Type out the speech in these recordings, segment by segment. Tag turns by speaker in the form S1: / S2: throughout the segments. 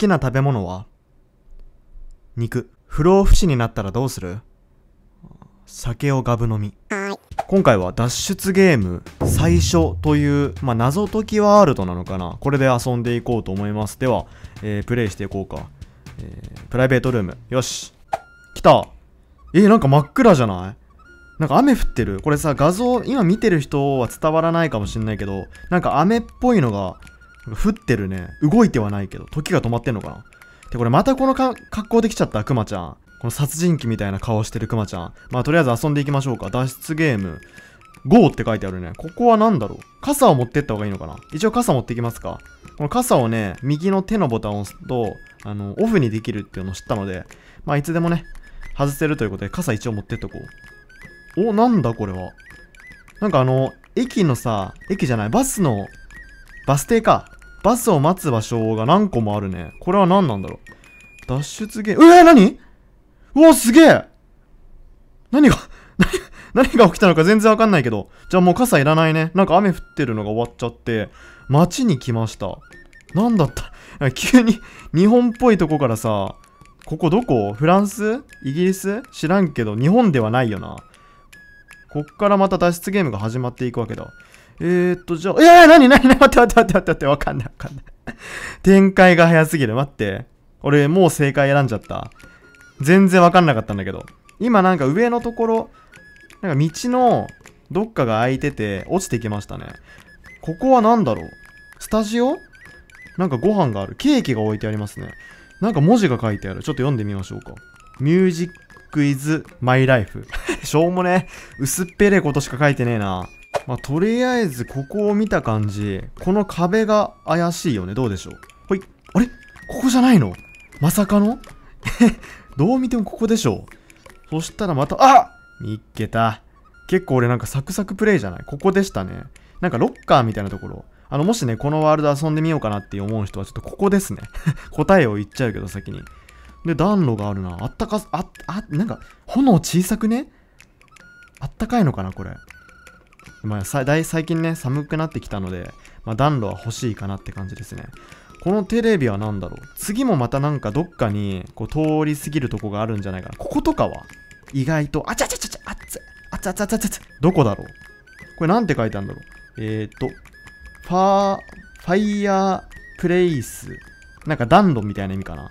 S1: きな食べ物は肉。不老不死になったらどうする酒をガブ飲み。今回は脱出ゲーム最初という、まあ、謎解きワールドなのかなこれで遊んでいこうと思います。では、えー、プレイしていこうか。えー、プライベートルーム。よし。来た。えー、なんか真っ暗じゃないなんか雨降ってる。これさ、画像、今見てる人は伝わらないかもしんないけど、なんか雨っぽいのが降ってるね。動いてはないけど、時が止まってんのかな。で、これまたこの格好できちゃった、クマちゃん。この殺人鬼みたいな顔してるクマちゃん。まあ、とりあえず遊んでいきましょうか。脱出ゲーム。GO って書いてあるね。ここは何だろう傘を持ってった方がいいのかな一応傘持ってきますか。この傘をね、右の手のボタンを押すと、あの、オフにできるっていうのを知ったので、まあ、いつでもね、外せるということで、傘一応持ってっとこう。お、なんだこれは。なんかあの、駅のさ、駅じゃない、バスのバス停か。バスを待つ場所が何個もあるね。これは何なんだろう。脱出ゲーム。えー、何うわ、すげえ何が、何、何が起きたのか全然わかんないけど。じゃあもう傘いらないね。なんか雨降ってるのが終わっちゃって、街に来ました。何だった 急に 日本っぽいとこからさ、ここどこフランスイギリス知らんけど、日本ではないよな。こっからまた脱出ゲームが始まっていくわけだ。えー、っと、じゃあ、えー、なになに待って待って待って待って、わかんないわかんない。展開が早すぎる。待って。俺、もう正解選んじゃった。全然わかんなかったんだけど。今なんか上のところ、なんか道のどっかが空いてて落ちてきましたね。ここは何だろうスタジオなんかご飯がある。ケーキが置いてありますね。なんか文字が書いてある。ちょっと読んでみましょうか。ミュージックイズマイライフ。しょうもね。薄っぺれことしか書いてねえな。まあ、とりあえずここを見た感じこの壁が怪しいよねどうでしょうほいあれここじゃないのまさかのどう見てもここでしょうそしたらまたあ見っけた結構俺なんかサクサクプレイじゃないここでしたねなんかロッカーみたいなところあのもしねこのワールド遊んでみようかなって思う人はちょっとここですね 答えを言っちゃうけど先にで暖炉があるなあったかああなんか炎小さくねあったかいのかなこれまあ、最近ね、寒くなってきたので、まあ、暖炉は欲しいかなって感じですね。このテレビは何だろう次もまたなんかどっかにこう通り過ぎるとこがあるんじゃないかな。こことかは意外と、あちゃちゃちゃちゃ、あっつ、あっつあっつあっつあっつあっどこだろうこれなんて書いてあるんだろうえっ、ー、と、ファー、ファイヤープレイス。なんか暖炉みたいな意味かな。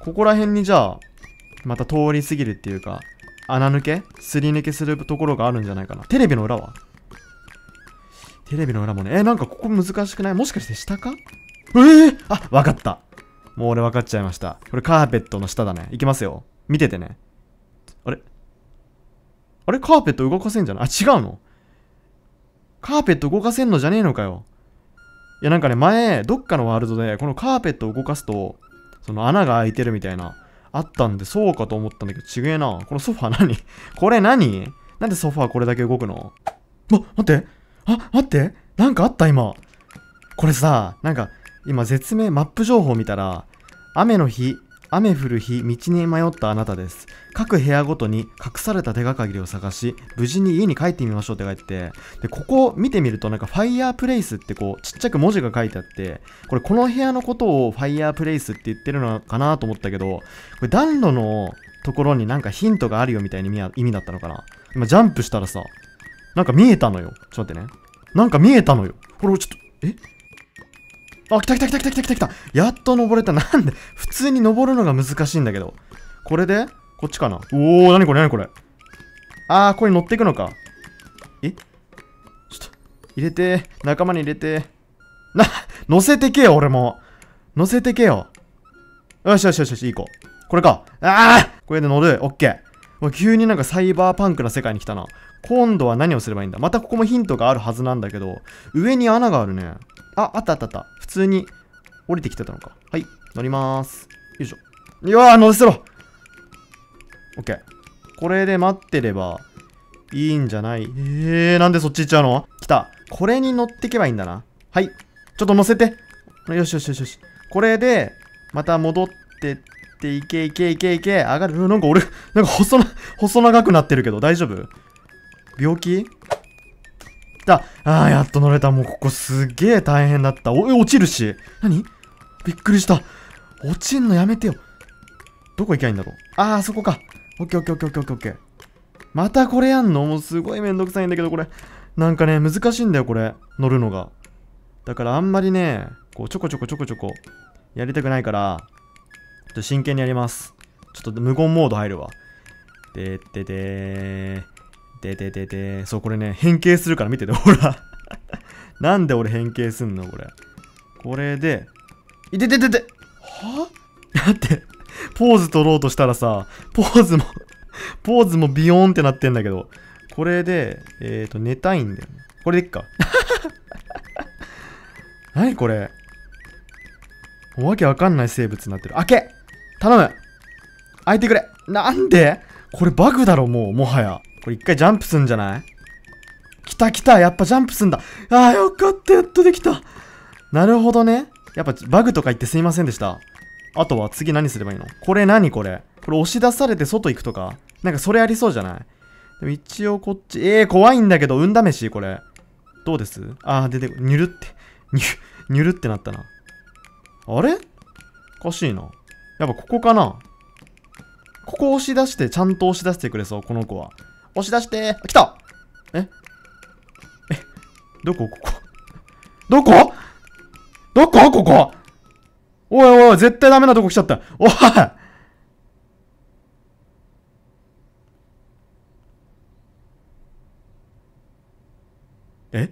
S1: ここら辺にじゃあ、また通り過ぎるっていうか、穴抜けすり抜けするところがあるんじゃないかな。テレビの裏はテレビの裏もね。えー、なんかここ難しくないもしかして下かえー、あ、わかった。もう俺分かっちゃいました。これカーペットの下だね。いきますよ。見ててね。あれあれカーペット動かせんじゃないあ、違うのカーペット動かせんのじゃねえのかよ。いやなんかね、前、どっかのワールドで、このカーペットを動かすと、その穴が開いてるみたいな、あったんで、そうかと思ったんだけど、ちげえな。このソファ何これ何なんでソファーこれだけ動くのま、待ってあ、待ってなんかあった今。これさ、なんか、今絶命マップ情報見たら、雨の日、雨降る日、道に迷ったあなたです。各部屋ごとに隠された手がかりを探し、無事に家に帰ってみましょうって書いてて、で、ここを見てみるとなんかファイヤープレイスってこう、ちっちゃく文字が書いてあって、これこの部屋のことをファイヤープレイスって言ってるのかなと思ったけど、これ暖炉のところになんかヒントがあるよみたいな意味だったのかな。今ジャンプしたらさ、なんか見えたのよ。ちょっと待ってね。なんか見えたのよ。これ、ちょっと、えあ、来た来た来た来た来た来た来た。やっと登れた。なんで、普通に登るのが難しいんだけど。これで、こっちかな。おー、なにこれなにこれ。あー、これ乗っていくのか。えちょっと、入れて、仲間に入れて。な、乗せてけよ、俺も。乗せてけよ。よしよしよしよし、行こう。これか。あーこれで乗る。オッケー。う急になんかサイバーパンクな世界に来たな。今度は何をすればいいんだまたここもヒントがあるはずなんだけど、上に穴があるね。あ、あったあったあった。普通に降りてきてたのか。はい、乗りまーす。よいしょ。いやー、乗せろ !OK。これで待ってれば、いいんじゃないえー、なんでそっち行っちゃうの来た。これに乗ってけばいいんだな。はい。ちょっと乗せて。よしよしよしよし。これで、また戻ってっっていけいけいけいけ上がるなんか俺なんか細な細長くなってるけど大丈夫病気だあーやっと乗れたもうここすげえ大変だったお落ちるし何びっくりした落ちんのやめてよどこ行きゃいいんだろうああそこかオッケーオッケーオッケーオッケーオッケーオッケーまたこれやんのもうすごいめんどくさいんだけどこれなんかね難しいんだよこれ乗るのがだからあんまりねこうちょこちょこちょこちょこやりたくないからちょっと真剣にやります。ちょっと無言モード入るわ。でってでー。ででででそう、これね、変形するから見てて、ほら。なんで俺変形すんのこれ。これで、いててててはだって、ポーズ取ろうとしたらさ、ポーズもポーズもビヨーンってなってんだけど、これで、えっ、ー、と、寝たいんだよね。これでいっか。何これわけわかんない生物になってる。開け頼む開いてくれなんでこれバグだろ、もう、もはや。これ一回ジャンプすんじゃない来た来たやっぱジャンプすんだあーよかったやっとできたなるほどね。やっぱバグとか言ってすいませんでした。あとは次何すればいいのこれ何これこれ押し出されて外行くとかなんかそれありそうじゃないでも一応こっち、えー怖いんだけど、運試しこれ。どうですあー出てこ、にゅるって、ニュにゅるってなったな。あれおかしいな。やっぱここかなここ押し出して、ちゃんと押し出してくれそう、この子は。押し出して来たええ、どこここどこどこここおいおい、絶対ダメなとこ来ちゃった。おいえ